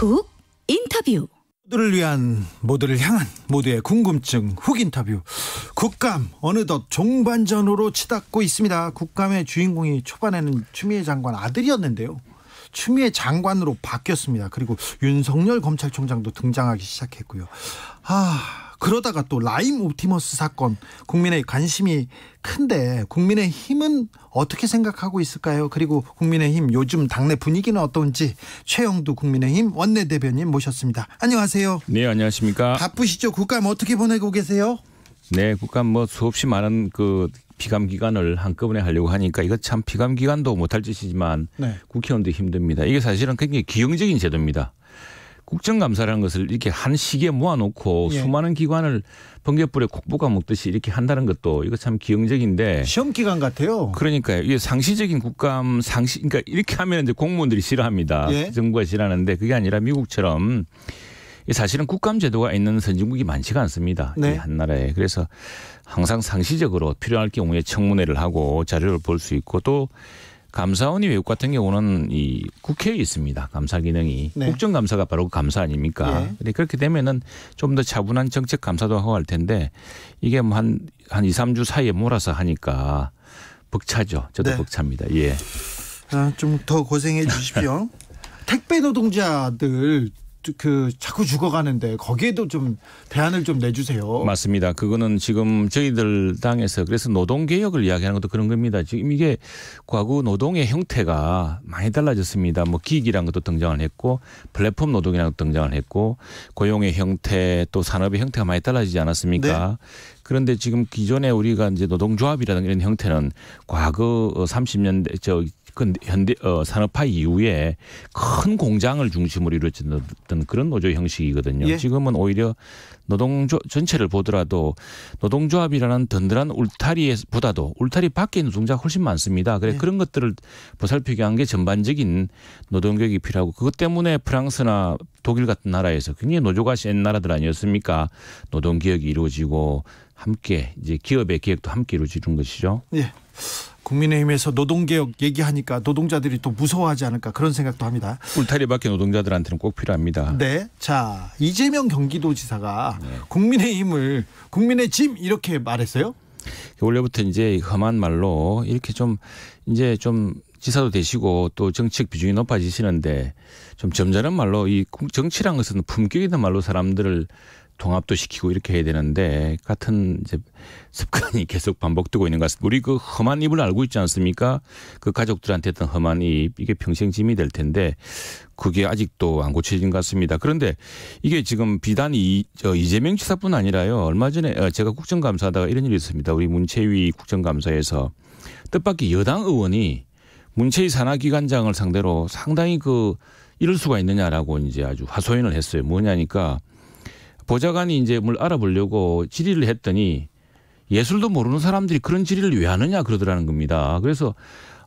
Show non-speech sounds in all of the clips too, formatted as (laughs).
훅 인터뷰 모두를 위한 모두를 향한 모두의 궁금증 훅 인터뷰 국감 어느덧 종반전으로 치닫고 있습니다 국감의 주인공이 초반에는 추미애 장관 아들이었는데요 추미애 장관으로 바뀌었습니다 그리고 윤석열 검찰총장도 등장하기 시작했고요 아 그러다가 또 라임 옵티머스 사건 국민의 관심이 큰데 국민의 힘은 어떻게 생각하고 있을까요? 그리고 국민의 힘 요즘 당내 분위기는 어떤지 최영두 국민의 힘 원내대변인 모셨습니다. 안녕하세요. 네, 안녕하십니까? 바쁘시죠? 국감 어떻게 보내고 계세요? 네, 국감 뭐 수없이 많은 그 피감 기간을 한꺼번에 하려고 하니까 이거 참 피감 기간도 못할 짓이지만 네. 국회의원도 힘듭니다. 이게 사실은 굉장히 기형적인 제도입니다. 국정감사라는 것을 이렇게 한 시기에 모아놓고 예. 수많은 기관을 번개불에 콕볶가 먹듯이 이렇게 한다는 것도 이거 참 기형적인데 시험 기간 같아요. 그러니까요. 이게 상시적인 국감 상시 그러니까 이렇게 하면 이제 공무원들이 싫어합니다. 예. 그 정부가 싫어하는데 그게 아니라 미국처럼 사실은 국감 제도가 있는 선진국이 많지가 않습니다. 네. 한 나라에 그래서 항상 상시적으로 필요할 경우에 청문회를 하고 자료를 볼 수 있고 또 감사원이 외국 같은 경우는 이 국회에 있습니다. 감사 기능이 네. 국정감사가 바로 그 감사 아닙니까? 예. 근데 그렇게 되면은 좀 더 차분한 정책 감사도 하고 할 텐데 이게 뭐 한한 한이삼주 사이에 몰아서 하니까 벅차죠. 저도 네. 벅찹니다. 예. 아, 좀 더 고생해 주십시오. (laughs) 택배 노동자들 그 자꾸 죽어가는데 거기에도 좀 대안을 좀 내주세요. 맞습니다. 그거는 지금 저희들 당에서 그래서 노동 개혁을 이야기하는 것도 그런 겁니다. 지금 이게 과거 노동의 형태가 많이 달라졌습니다. 뭐 기기란 것도 등장을 했고 플랫폼 노동이라는 것도 등장을 했고 고용의 형태 또 산업의 형태가 많이 달라지지 않았습니까? 네. 그런데 지금 기존에 우리가 이제 노동조합이라는 이런 형태는 과거 30년대 저그 현대 어, 산업화 이후에 큰 공장을 중심으로 이루어졌던 그런 노조 형식이거든요. 예. 지금은 오히려 노동조 전체를 보더라도 노동조합이라는 든든한 울타리보다도 울타리 밖에 있는 종자가 훨씬 많습니다. 그래 예. 그런 것들을 보살피게한 게 전반적인 노동교육이 필요하고 그것 때문에 프랑스나 독일 같은 나라에서 굉장히 노조가 센 나라들 아니었습니까? 노동 개혁이 이루어지고 함께 이제 기업의 개혁도 함께 이루어지는 것이죠. 예. 국민의힘에서 노동개혁 얘기하니까 노동자들이 또 무서워하지 않을까 그런 생각도 합니다. 울타리밖에 노동자들한테는 꼭 필요합니다. 네. 자, 이재명 경기도지사가 네. 국민의힘을 국민의 짐 이렇게 말했어요. 원래부터 이제 험한 말로 이렇게 좀 이제 좀 지사도 되시고 또정책 비중이 높아지시는데 좀 점잖은 말로 이 정치란 것은 품격이란 말로 사람들을 통합도 시키고 이렇게 해야 되는데 같은 이제 습관이 계속 반복되고 있는 것 같습니다. 우리 그 험한 입을 알고 있지 않습니까? 그 가족들한테 했던 험한 입 이게 평생 짐이 될 텐데 그게 아직도 안 고쳐진 것 같습니다. 그런데 이게 지금 비단이 저 이재명 지사뿐 아니라요. 얼마 전에 어, 제가 국정감사하다가 이런 일이 있습니다. 우리 문채위 국정감사에서 뜻밖의 여당 의원이 문체위 산하기관장을 상대로 상당히 그 이럴 수가 있느냐라고 이제 아주 화소연을 했어요. 뭐냐니까 보좌관이 이제 뭘 알아보려고 질의를 했더니 예술도 모르는 사람들이 그런 질의를 왜 하느냐 그러더라는 겁니다. 그래서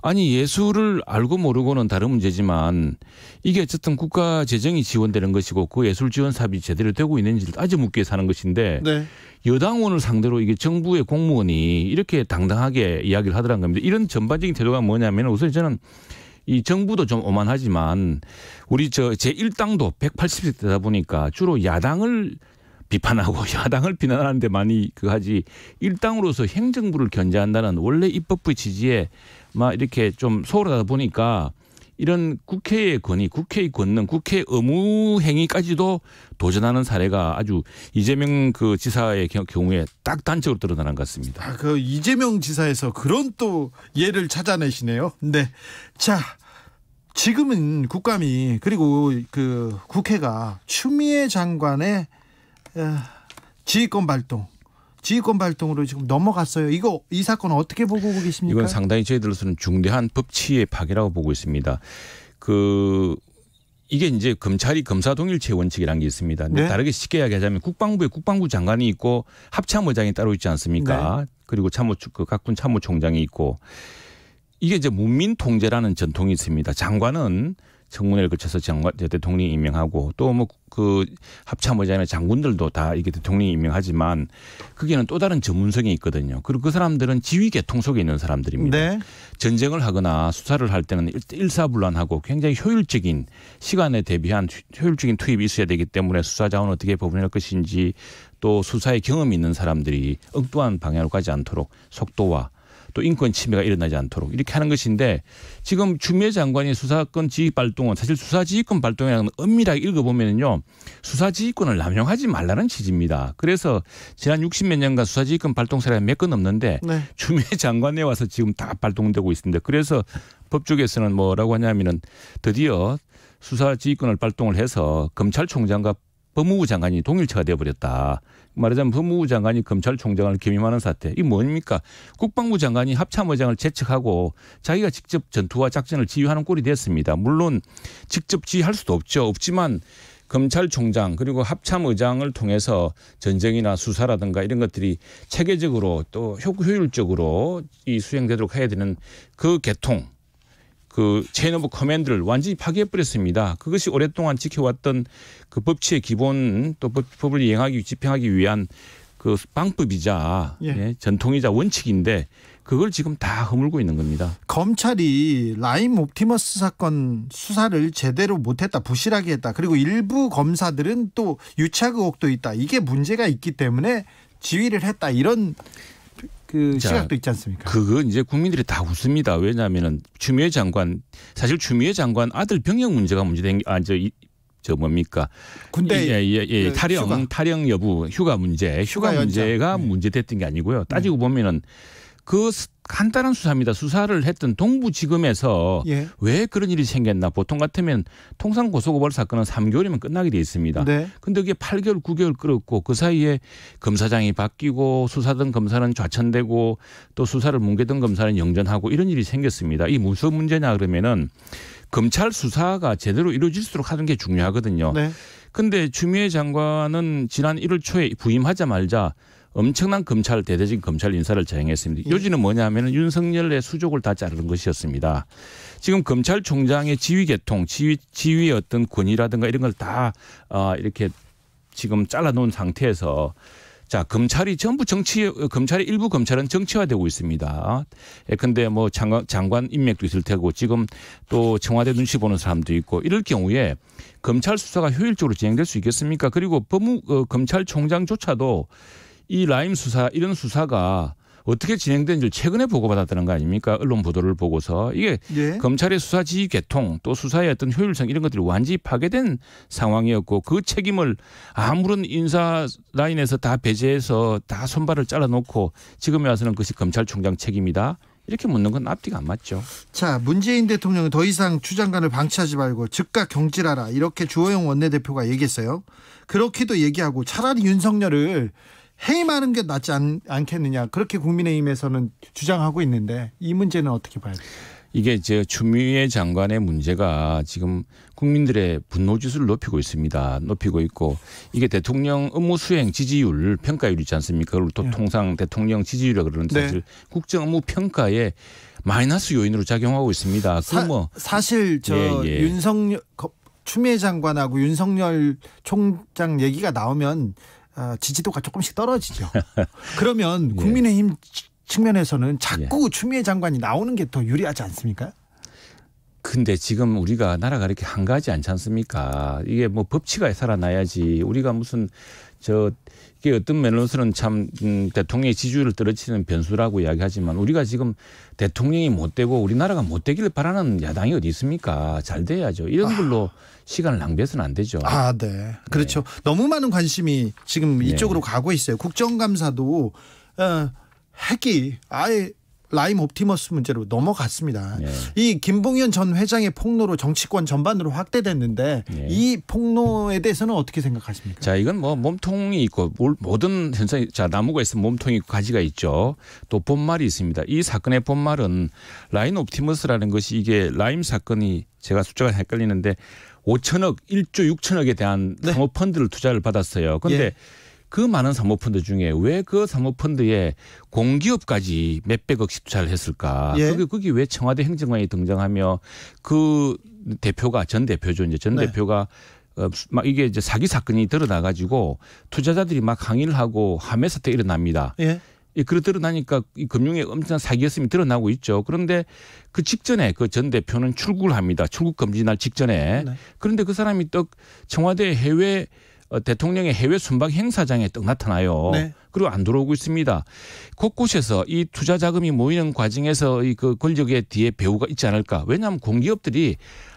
아니 예술을 알고 모르고는 다른 문제지만 이게 어쨌든 국가 재정이 지원되는 것이고 그 예술 지원 사업이 제대로 되고 있는지를 아주 묻게 사는 것인데 네. 여당원을 상대로 이게 정부의 공무원이 이렇게 당당하게 이야기를 하더라는 겁니다. 이런 전반적인 태도가 뭐냐면 우선 저는 이 정부도 좀 오만하지만 우리 저 제1당도 180세 되다 보니까 주로 야당을 비판하고 (laughs) 야당을 비난하는데 많이 그 하지 일당으로서 행정부를 견제한다는 원래 입법부 지지에 막 이렇게 좀 소홀하다 보니까 이런 국회의 권위, 국회의 권능, 국회 의무 행위까지도 도전하는 사례가 아주 이재명 그 지사의 경우에 딱 단적으로 드러나는 것 같습니다. 아, 그 이재명 지사에서 그런 또 예를 찾아내시네요. 네. 자, 지금은 국감이 그리고 그 국회가 추미애 장관의 어, 지휘권 발동 지휘권 발동으로 지금 넘어갔어요. 이거 이 사건 어떻게 보고 계십니까? 이건 상당히 저희들로서는 중대한 법치의 파괴라고 보고 있습니다. 그 이게 이제 검찰이 검사 동일체 원칙이라는 게 있습니다. 네. 다르게 쉽게 이야기하자면 국방부에 국방부 장관이 있고 합참의장이 따로 있지 않습니까? 네. 그리고 참모 그 각군 참모총장이 있고 이게 이제 문민 통제라는 전통이 있습니다. 장관은 청문회를 거쳐서 장관 대통령이 임명하고 또 뭐 그합참의장의 장군들도 다 이게 대통령이 임명하지만 그게는 또 다른 전문성이 있거든요. 그리고 그 사람들은 지휘 계통 속에 있는 사람들입니다. 네. 전쟁을 하거나 수사를 할 때는 일사불란하고 굉장히 효율적인 시간에 대비한 효율적인 투입이 있어야 되기 때문에 수사 자원을 어떻게 법분할 것인지 또 수사에 경험이 있는 사람들이 엉뚱한 방향으로 가지 않도록 속도와 또 인권 침해가 일어나지 않도록 이렇게 하는 것인데 지금 추미 장관이 수사권 지휘 발동은 사실 수사 지휘권 발동이라는 엄밀하게 읽어보면요 수사 지휘권을 남용하지 말라는 취지입니다. 그래서 지난 60몇 년간 수사 지휘권 발동 사례가 몇 건 없는데 네. 추미 (laughs) 장관에 와서 지금 다 발동되고 있습니다. 그래서 법조계에서는 뭐라고 하냐면은 드디어 수사 지휘권을 발동을 해서 검찰총장과 법무부 장관이 동일체가 되어버렸다. 말하자면 법무부 장관이 검찰총장을 겸임하는 사태. 이 뭡니까? 국방부 장관이 합참의장을 제척하고 자기가 직접 전투와 작전을 지휘하는 꼴이 됐습니다. 물론 직접 지휘할 수도 없죠. 없지만 검찰총장 그리고 합참의장을 통해서 전쟁이나 수사라든가 이런 것들이 체계적으로 또 효율적으로 이 수행되도록 해야 되는 그 개통 그 체인 오브 커맨드를 완전히 파괴해버렸습니다. 그것이 오랫동안 지켜왔던 그 법치의 기본 또 법을 이행하기 집행하기 위한 그 방법이자 예. 예, 전통이자 원칙인데 그걸 지금 다 허물고 있는 겁니다. 검찰이 라임 옵티머스 사건 수사를 제대로 못했다, 부실하게 했다. 그리고 일부 검사들은 또 유착 의혹도 있다. 이게 문제가 있기 때문에 지휘를 했다. 이런 그 자, 시각도 있지 않습니까? 그건 이제 국민들이 다 웃습니다. 왜냐하면은 추미애 장관 사실 추미애 장관 아들 병역 문제가 문제된 아저 저 뭡니까 군대 예, 예, 예. 그 탈영 휴가. 탈영 여부 휴가 문제 휴가, 휴가 문제가 네. 문제됐던 게 아니고요 따지고 네. 보면은 그 간단한 수사입니다. 수사를 했던 동부지검에서 예. 왜 그런 일이 생겼나 보통 같으면 통상 고소고발 사건은 3개월이면 끝나게 돼 있습니다. 네. 근데 그게 8개월, 9개월 끌었고 그 사이에 검사장이 바뀌고 수사든 검사는 좌천되고 또 수사를 뭉개던 검사는 영전하고 이런 일이 생겼습니다. 이 무슨 문제냐 그러면은 검찰 수사가 제대로 이루어질수록 하는 게 중요하거든요. 네. 근데 주미애 장관은 지난 1월 초에 부임하자말자 엄청난 검찰 대대적인 검찰 인사를 자행했습니다. 예. 요지는 뭐냐면은 윤석열의 수족을 다 자르는 것이었습니다. 지금 검찰총장의 지휘 개통, 지휘 지휘의 어떤 권위라든가 이런 걸다 어, 이렇게 지금 잘라놓은 상태에서 자 검찰이 전부 정치 검찰의 일부 검찰은 정치화되고 있습니다. 예컨데뭐 장관, 장관 인맥도 있을 테고 지금 또 청와대 눈치 보는 사람도 있고 이럴 경우에 검찰 수사가 효율적으로 진행될 수 있겠습니까? 그리고 법무 어, 검찰총장조차도 이 라임 수사 이런 수사가 어떻게 진행된지 최근에 보고받았다는 거 아닙니까? 언론 보도를 보고서 이게 예. 검찰의 수사 지휘 개통 또 수사의 어떤 효율성 이런 것들이 완전히 파괴된 상황이었고 그 책임을 아무런 인사 라인에서 다 배제해서 다 손발을 잘라놓고 지금에 와서는 그것이 검찰총장 책임이다. 이렇게 묻는 건 앞뒤가 안 맞죠. 자, 문재인 대통령은 더 이상 추장관을 방치하지 말고 즉각 경질하라. 이렇게 주호영 원내대표가 얘기했어요. 그렇게도 얘기하고 차라리 윤석열을 해임하는 게 낫지 않, 않겠느냐 그렇게 국민의힘에서는 주장하고 있는데 이 문제는 어떻게 봐야 돼요? 이게 제 추미애 장관의 문제가 지금 국민들의 분노 지수를 높이고 있습니다. 높이고 있고 이게 대통령 업무 수행 지지율 평가율 있지 않습니까? 그걸 또 네. 통상 대통령 지지율이라고 그러는데 네. 사실 국정 업무 평가에 마이너스 요인으로 작용하고 있습니다. 사, 뭐 사실 저 예, 예. 윤석열 추미애 장관하고 윤석열 총장 얘기가 나오면 아, 지지도가 조금씩 떨어지죠. (laughs) 그러면 예. 국민의힘 측면에서는 자꾸 예. 추미애 장관이 나오는 게 더 유리하지 않습니까? 근데 지금 우리가 나라가 이렇게 한가하지 않지 않습니까? 이게 뭐 법치가 살아나야지 우리가 무슨 저 이게 어떤 멜론스는 참 음, 대통령의 지지율을 떨어치는 변수라고 이야기하지만 우리가 지금 대통령이 못 되고 우리나라가 못 되기를 바라는 야당이 어디 있습니까? 잘 돼야죠. 이런 아. 걸로 아. 시간을 낭비해서는 안 되죠. 아, 네. 그렇죠. 네. 너무 많은 관심이 지금 네. 이쪽으로 네. 가고 있어요. 국정감사도 어, 핵이 아예 라임 옵티머스 문제로 넘어갔습니다. 예. 이 김봉현 전 회장의 폭로로 정치권 전반으로 확대됐는데 예. 이 폭로에 대해서는 어떻게 생각하십니까? 자, 이건 뭐 몸통이 있고 모든 현상이 자 나무가 있으면 몸통이 있고 가지가 있죠. 또 본말이 있습니다. 이 사건의 본말은 라임 옵티머스라는 것이 이게 라임 사건이 제가 숫자가 헷갈리는데 5천억, 1조 6천억에 대한 네. 상업 펀드를 투자를 받았어요. 근데 예. 그 많은 사모펀드 중에 왜 그 사모펀드에 공기업까지 몇백억씩 투자를 했을까? 예. 그게 그게 왜 청와대 행정관이 등장하며 그 대표가 전 대표죠. 이제 전 네. 대표가 어, 막 이게 이제 사기 사건이 드러나 가지고 투자자들이 막 항의를 하고 함해 사태 일어납니다. 예. 이그러 드러나니까 이 금융의 엄청난 사기 였음이 드러나고 있죠. 그런데 그 직전에 그 전 대표는 출국을 합니다. 출국 금지 날 직전에. 네. 그런데 그 사람이 또 청와대 해외 어, 대통령의 해외 순방 행사장에 떡 나타나요. 네. 그리고 안 들어오고 있습니다. 곳곳에서 이 투자 자금이 모이는 과정에서 이 그 권력의 뒤에 배후가 있지 않을까? 왜냐하면 공기업들이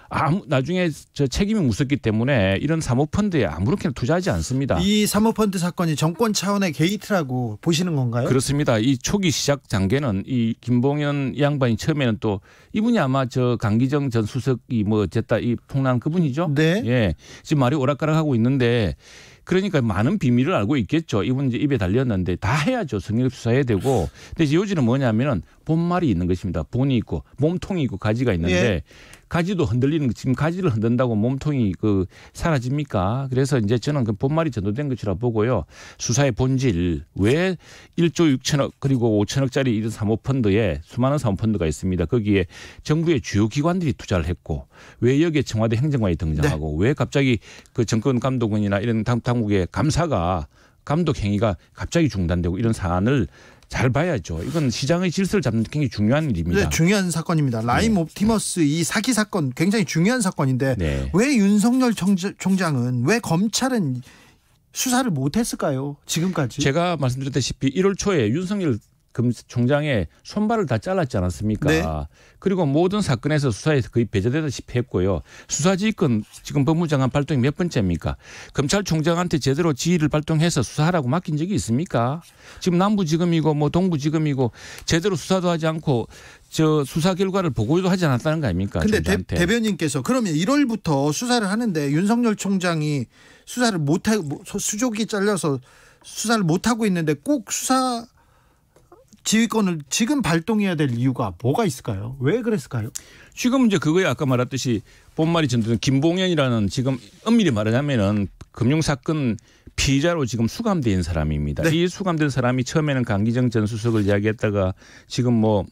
아무 나중에 저 책임이 무섭기 때문에 이런 사모펀드에 아무렇게나 투자하지 않습니다. 이 사모펀드 사건이 정권 차원의 게이트라고 보시는 건가요? 그렇습니다. 이 초기 시작 단계는 이 김봉현 양반이 처음에는 또 이분이 아마 저 강기정 전 수석이 뭐 어쨌다 이 폭난 그분이죠. 네. 예. 지금 말이 오락가락하고 있는데 그러니까 많은 비밀을 알고 있겠죠. 이분 이제 입에 달렸는데 다 해야죠. 성역 수사해야 되고. 근데 이제 요지는 뭐냐면은 본말이 있는 것입니다. 본이 있고 몸통이 있고 가지가 있는데 예. 가지도 흔들리는 지금 가지를 흔든다고 몸통이 그 사라집니까? 그래서 이제 저는 그 본말이 전도된 것이라 보고요. 수사의 본질 왜 1조 6천억 그리고 5천억짜리 이런 사모펀드에 수많은 사모펀드가 있습니다. 거기에 정부의 주요 기관들이 투자를 했고 왜 여기에 청와대 행정관이 등장하고 네. 왜 갑자기 그 정권 감독원이나 이런 당국의 감사가 감독 행위가 갑자기 중단되고 이런 사안을 잘 봐야죠. 이건 시장의 질서를 잡는 굉장히 중요한 일입니다. 네, 중요한 사건입니다. 라임 네. 옵티머스 이 사기 사건 굉장히 중요한 사건인데 네. 왜 윤석열 총장은 왜 검찰은 수사를 못했을까요? 지금까지 제가 말씀드렸다시피 1월 초에 윤석열 금 총장의 손발을 다 잘랐지 않았습니까? 네. 그리고 모든 사건에서 수사에서 거의 배제되다시피 했고요. 수사지휘권 지금 법무장관 발동이 몇 번째입니까? 검찰총장한테 제대로 지휘를 발동해서 수사하라고 맡긴 적이 있습니까? 지금 남부지검이고 뭐 동부지검이고 제대로 수사도 하지 않고 저 수사 결과를 보고도 하지 않았다는 거 아닙니까? 근데 총 대, 변인께서 그러면 1월부터 수사를 하는데 윤석열 총장이 수사를 못하고 뭐, 수족이 잘려서 수사를 못하고 있는데 꼭 수사 지휘권을 지금 발동해야 될 이유가 뭐가 있을까요? 왜 그랬을까요? 지금 이제 그거에 아까 말했듯이 본말이 전두는 김봉현이라는 지금 엄밀히 말하자면은 금융사건 피의자로 지금 수감된 사람입니다. 네. 이 수감된 사람이 처음에는 강기정 전 수석을 이야기했다가 지금 뭐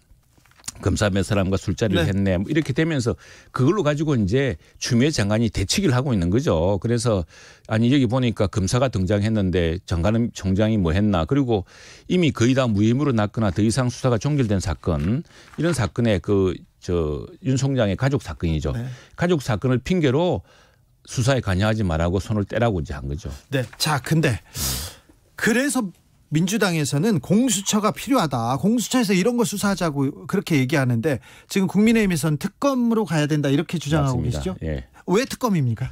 검사 몇 사람과 술자리를 네. 했네. 뭐 이렇게 되면서 그걸로 가지고 이제 추미애 장관이 대치기를 하고 있는 거죠. 그래서 아니 여기 보니까 검사가 등장했는데 장관은 총장이 뭐 했나. 그리고 이미 거의 다무임으로 났거나 더 이상 수사가 종결된 사건 이런 사건에 그 저윤 총장의 가족 사건이죠. 네. 가족 사건을 핑계로 수사에 관여하지 말라고 손을 떼라고 이제 한 거죠. 네. 자, 근데 그래서 민주당에서는 공수처가 필요하다. 공수처에서 이런 거 수사하자고 그렇게 얘기하는데 지금 국민의힘에서는 특검으로 가야 된다 이렇게 주장하고 맞습니다. 계시죠? 예. 왜 특검입니까?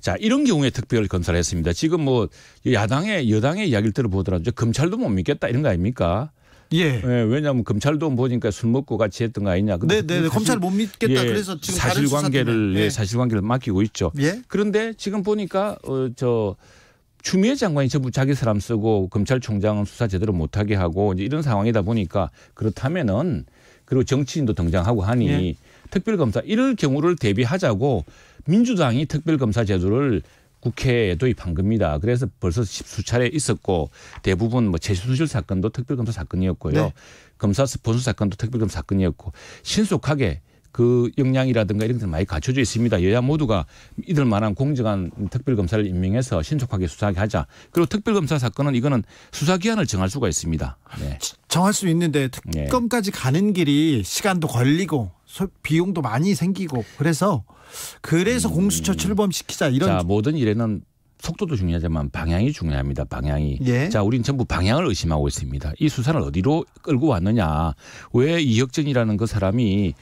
자, 이런 경우에 특별 검사를 했습니다. 지금 뭐 야당의 여당의 이야기를 들어보더라도 검찰도 못 믿겠다 이런 거 아닙니까? 예. 예. 왜냐하면 검찰도 보니까 술 먹고 같이 했던 거 아니냐. 네, 네, 네. 검찰 못 믿겠다. 예, 그래서 지금 사실관계를 예, 네. 사실관계를 맡기고 있죠. 예? 그런데 지금 보니까 어저 추미애 장관이 전부 자기 사람 쓰고 검찰총장은 수사 제대로 못하게 하고 이제 이런 상황이다 보니까 그렇다면은 그리고 정치인도 등장하고 하니 예. 특별검사 이럴 경우를 대비하자고 민주당이 특별검사 제도를 국회에 도입한 겁니다. 그래서 벌써 십 수차례 있었고 대부분 뭐 재수술 사건도 특별검사 사건이었고요. 네. 검사 스폰서 사건도 특별검사 사건이었고 신속하게 그 역량이라든가 이런 것들 많이 갖춰져 있습니다. 여야 모두가 이들 만한 공정한 특별검사를 임명해서 신속하게 수사하게 하자. 그리고 특별검사 사건은 이거는 수사 기한을 정할 수가 있습니다. 네. 아, 정할 수 있는데 특검까지 네. 가는 길이 시간도 걸리고 비용도 많이 생기고 그래서 그래서 음, 공수처 출범시키자 이런 자, 모든 일에는 속도도 중요하지만 방향이 중요합니다. 방향이. 예. 자, 우린 전부 방향을 의심하고 있습니다. 이 수사를 어디로 끌고 왔느냐. 왜 이혁정이라는 그 사람이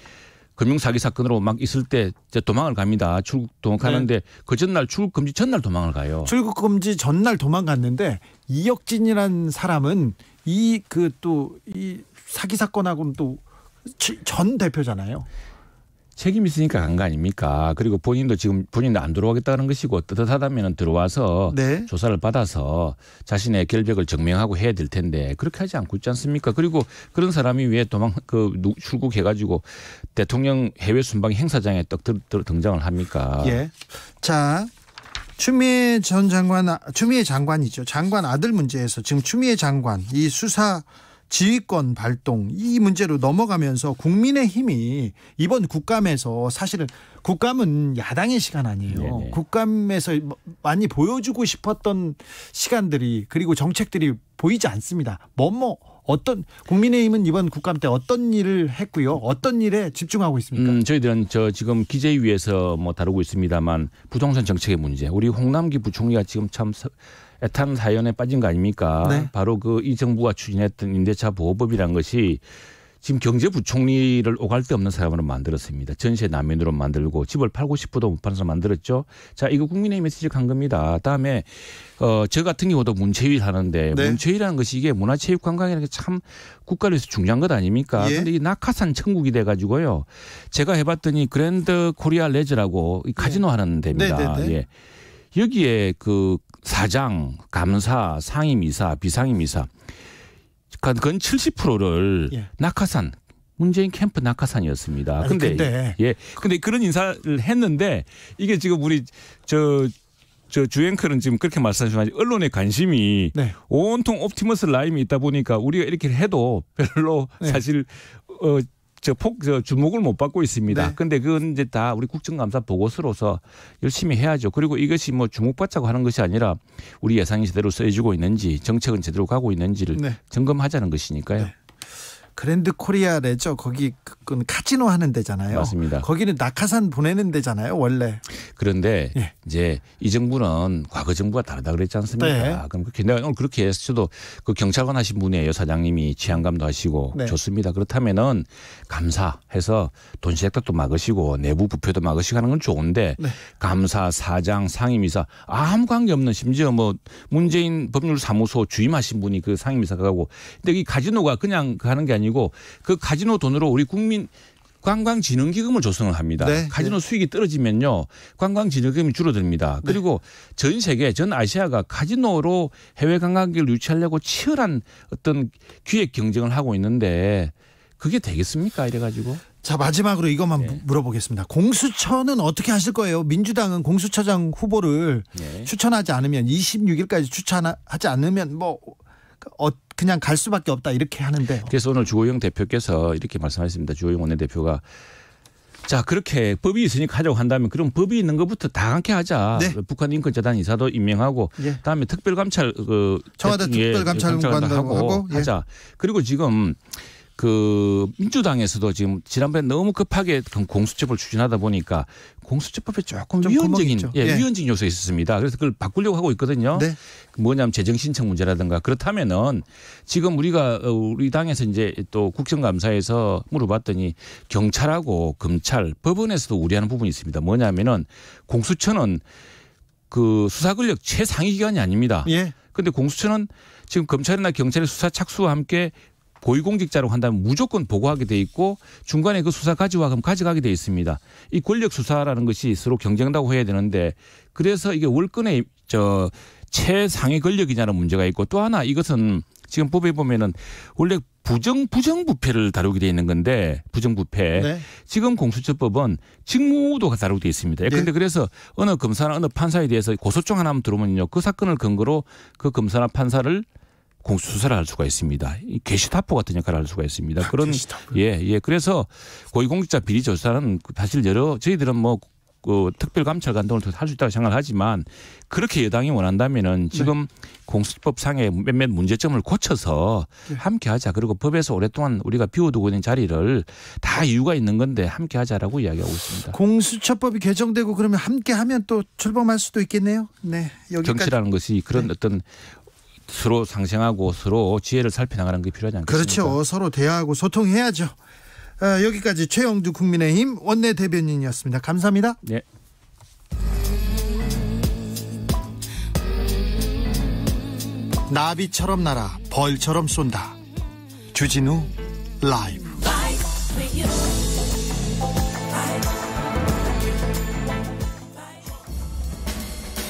금융사기 사건으로 막 있을 때 도망을 갑니다. 출국 도망가는데 네. 그 전날 출국 금지 전날 도망을 가요. 출국 금지 전날 도망갔는데 이혁진이란 사람은 이 그 또이 그 사기 사건하고는 또 전 대표잖아요. 책임 있으니까 간 거 아닙니까? 그리고 본인도 지금 본인도 안 들어오겠다는 것이고 뜨뜻하다면 들어와서 네. 조사를 받아서 자신의 결백을 증명하고 해야 될 텐데 그렇게 하지 않고 있지 않습니까? 그리고 그런 사람이 왜 도망 그 출국해가지고 대통령 해외 순방 행사장에 떡 등장을 합니까? 예. 자. 추미애 전 장관, 아, 추미애 장관이죠. 장관 아들 문제에서 지금 추미애 장관 이 수사 지휘권 발동 이 문제로 넘어가면서 국민의 힘이 이번 국감에서 사실은 국감은 야당의 시간 아니에요. 네네. 네. 국감에서 많이 보여주고 싶었던 시간들이 그리고 정책들이 보이지 않습니다. 뭐뭐 어떤 국민의힘은 이번 국감 때 어떤 일을 했고요. 어떤 일에 집중하고 있습니까? 음, 저희들은 저 지금 기재위에서 뭐 다루고 있습니다만 부동산 정책의 문제. 우리 홍남기 부총리가 지금 참 애탄 사연에 빠진 거 아닙니까? 네. 바로 그 이 정부가 추진했던 임대차 보호법이란 것이 지금 경제부총리를 오갈 데 없는 사람으로 만들었습니다. 전세 난민으로 만들고 집을 팔고 싶어도 못 팔아서 만들었죠. 자, 이거 국민의 메시지 간 겁니다. 다음에 어, 저 같은 경우도 문체위 하는데 네. 문체위라는 것이 이게 문화체육관광이라는 게 참 국가로서 중요한 것 아닙니까? 예. 근데 이 낙하산 천국이 돼 가지고요. 제가 해 봤더니 그랜드 코리아 레즈라고이 카지노 네. 하는 데입니다. 네, 네, 네, 예. 여기에 그 사장, 감사, 상임이사, 비상임이사 예측한 건 70%를 예. 낙하산 문재인 캠프 낙하산이었습니다. 아니, 근데, 근데 예, 근데 그런 인사를 했는데 이게 지금 우리 저 저 주행크는 지금 그렇게 말씀하시지만 언론의 관심이 네. 온통 옵티머스 라임이 있다 보니까 우리가 이렇게 해도 별로 네. 사실 어 저폭 저 주목을 못 받고 있습니다. 네. 근데 그건 이제 다 우리 국정감사 보고서로서 열심히 해야죠. 그리고 이것이 뭐 주목받자고 하는 것이 아니라 우리 예상이 제대로 써여지고 있는지 정책은 제대로 가고 있는지를 네. 점검하자는 것이니까요. 네. 그랜드 코리아 레저 거기 그건 카지노 하는 데잖아요. 맞습니다. 거기는 낙하산 보내는 데잖아요, 원래. 그런데 예. 이제 이 정부는 과거 정부가 다르다 그랬지 않습니까? 네. 그럼 그 그렇게 내가 그렇게 해서 저도 그 경찰관 하신 분이에요, 사장님이 치안감도 하시고 네. 좋습니다. 그렇다면은 감사해서 돈 세탁도 막으시고 내부 부패도 막으시고 하는 건 좋은데 네. 감사 사장 상임이사 아무 관계 없는 심지어 뭐 문재인 법률사무소 주임하신 분이 그 상임이사가 가고 근데 이 카지노가 그냥 가는 그 게 아니고 아니고 그 카지노 돈으로 우리 국민 관광진흥기금을 조성을 합니다. 네, 카지노 네. 수익이 떨어지면요. 관광진흥기금이 줄어듭니다. 네. 그리고 전 세계, 전 아시아가 카지노로 해외 관광객을 유치하려고 치열한 어떤 기획 경쟁을 하고 있는데 그게 되겠습니까? 이래가지고. 자, 마지막으로 이것만 네. 물어보겠습니다. 공수처는 어떻게 하실 거예요? 민주당은 공수처장 후보를 네. 추천하지 않으면 26일까지 추천하지 않으면 뭐 어, 그냥 갈 수밖에 없다 이렇게 하는데. 그래서 오늘 주호영 대표께서 이렇게 말씀하셨습니다. 주호영 원내대표가 자 그렇게 법이 있으니까 하자고 한다면 그럼 법이 있는 것부터 다 함께 하자. 네. 북한 인권재단 이사도 임명하고 예. 다음에 특별감찰 그 청와대 예, 특별감찰관도 하고, 하고 예. 하자. 그리고 지금 그 민주당에서도 지금 지난번에 너무 급하게 공수처법을 추진하다 보니까 공수처법에 조금 좀 위헌적인 예, 예, 위헌적인 요소가 있었습니다. 그래서 그걸 바꾸려고 하고 있거든요. 네. 그 뭐냐면 재정 신청 문제라든가 그렇다면은 지금 우리가 어, 우리 당에서 이제 또 국정감사에서 물어봤더니 경찰하고 검찰, 법원에서도 우려하는 부분이 있습니다. 뭐냐면은 공수처는 그 수사 권력 최상위 기관이 아닙니다. 예. 근데 공수처는 지금 검찰이나 경찰의 수사 착수와 함께 고위공직자로 한다면 무조건 보고하게 돼 있고 중간에 그 수사 가지와 그럼 가져가게 돼 있습니다. 이 권력 수사라는 것이 서로 경쟁다고 해야 되는데 그래서 이게 월권의 저최상의 권력이냐는 문제가 있고 또 하나 이것은 지금 법에 보면은 원래 부정 부정부패를 다루게 돼 있는 건데 부정부패 네. 지금 공수처법은 직무도가 다루게 돼 있습니다. 네. 그런데 그래서 어느 검사나 어느 판사에 대해서 고소장 하나만 들어오면요 그 사건을 근거로 그 검사나 판사를 공수사를 할 수가 있습니다. 게시타포 같은 역할을 할 수가 있습니다. 아, 그런 예예 예. 그래서 고위공직자 비리 조사는 사실 여러 저희들은 뭐그 특별감찰관등을 통해할수 있다고 생각을 하지만 그렇게 여당이 원한다면은 네. 지금 네. 공수법상의 처 몇몇 문제점을 고쳐서 네. 함께 하자. 그리고 법에서 오랫동안 우리가 비워두고 있는 자리를 다 이유가 있는 건데 함께 하자라고 이야기하고 있습니다. 공수처법이 개정되고 그러면 함께 하면 또 출범할 수도 있겠네요. 네. 여기까지. 정치라는 것이 그런 네. 어떤 서로 상생하고 서로 지혜를 살펴나가는 게 필요하지 않겠습니까? 그렇죠. 서로 대화하고 소통해야죠. 아, 여기까지 최영두 국민의힘 원내 대변인이었습니다. 감사합니다. 네. 나비처럼 날아 벌처럼 쏜다. 주진우 라이브.